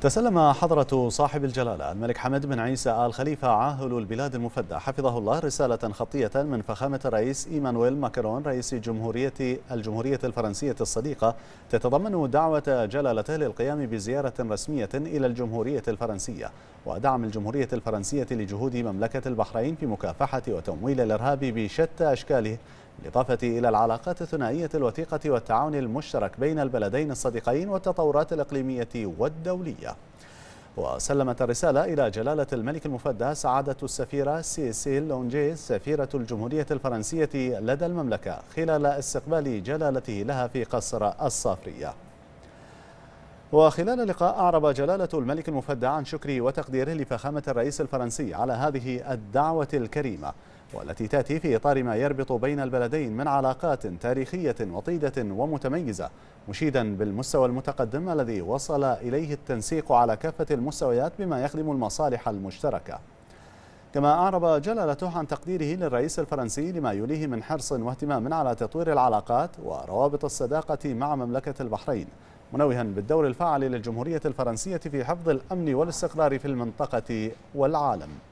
تسلم حضرة صاحب الجلالة الملك حمد بن عيسى آل خليفة عاهل البلاد المفدى حفظه الله رسالة خطية من فخامة الرئيس إيمانويل ماكرون رئيس جمهورية الجمهورية الفرنسية الصديقة تتضمن دعوة جلالته للقيام بزيارة رسمية إلى الجمهورية الفرنسية ودعم الجمهورية الفرنسية لجهود مملكة البحرين في مكافحة وتمويل الإرهاب بشتى أشكاله بالإضافة إلى العلاقات الثنائية الوثيقة والتعاون المشترك بين البلدين الصديقين والتطورات الإقليمية والدولية وسلمت الرسالة إلى جلالة الملك المفدى سعادة السفيرة سيسيل لونجي سفيرة الجمهورية الفرنسية لدى المملكة خلال استقبال جلالته لها في قصر الصافرية وخلال اللقاء أعرب جلالة الملك المفدى عن شكره وتقديره لفخامة الرئيس الفرنسي على هذه الدعوة الكريمة والتي تأتي في إطار ما يربط بين البلدين من علاقات تاريخية وطيدة ومتميزة مشيدا بالمستوى المتقدم الذي وصل إليه التنسيق على كافة المستويات بما يخدم المصالح المشتركة كما أعرب جلالته عن تقديره للرئيس الفرنسي لما يليه من حرص واهتمام على تطوير العلاقات وروابط الصداقة مع مملكة البحرين منوها بالدور الفاعل للجمهورية الفرنسية في حفظ الأمن والاستقرار في المنطقة والعالم